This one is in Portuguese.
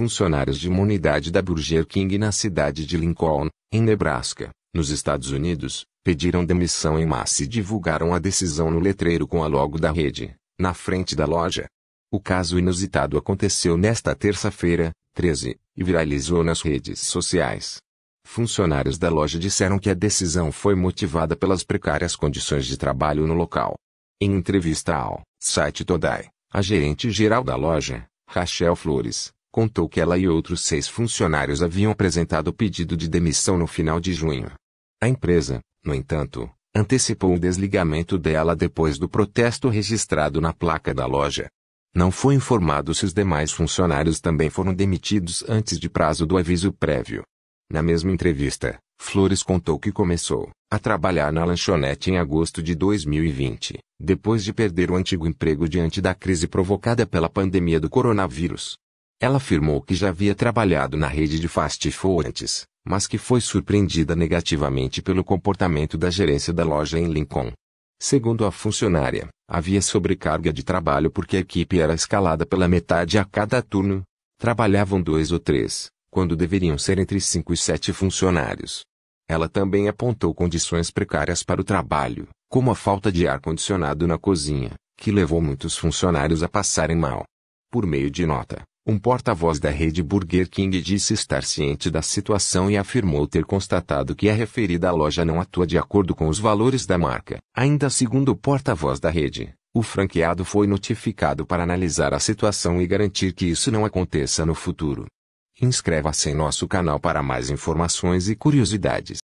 funcionários de uma unidade da Burger King na cidade de Lincoln, em Nebraska, nos Estados Unidos, pediram demissão em massa e divulgaram a decisão no letreiro com a logo da rede, na frente da loja. O caso inusitado aconteceu nesta terça-feira, 13, e viralizou nas redes sociais. Funcionários da loja disseram que a decisão foi motivada pelas precárias condições de trabalho no local. Em entrevista ao site Todai, a gerente geral da loja, Rachel Flores, contou que ela e outros seis funcionários haviam apresentado pedido de demissão no final de junho. A empresa, no entanto, antecipou o desligamento dela depois do protesto registrado na placa da loja. Não foi informado se os demais funcionários também foram demitidos antes de prazo do aviso prévio. Na mesma entrevista, Flores contou que começou a trabalhar na lanchonete em agosto de 2020, depois de perder o antigo emprego diante da crise provocada pela pandemia do coronavírus. Ela afirmou que já havia trabalhado na rede de fast food antes, mas que foi surpreendida negativamente pelo comportamento da gerência da loja em Lincoln. Segundo a funcionária, havia sobrecarga de trabalho porque a equipe era escalada pela metade a cada turno. Trabalhavam dois ou três, quando deveriam ser entre cinco e sete funcionários. Ela também apontou condições precárias para o trabalho, como a falta de ar-condicionado na cozinha, que levou muitos funcionários a passarem mal. Por meio de nota, um porta-voz da rede Burger King disse estar ciente da situação e afirmou ter constatado que a referida loja não atua de acordo com os valores da marca. Ainda segundo o porta-voz da rede, o franqueado foi notificado para analisar a situação e garantir que isso não aconteça no futuro. Inscreva-se em nosso canal para mais informações e curiosidades.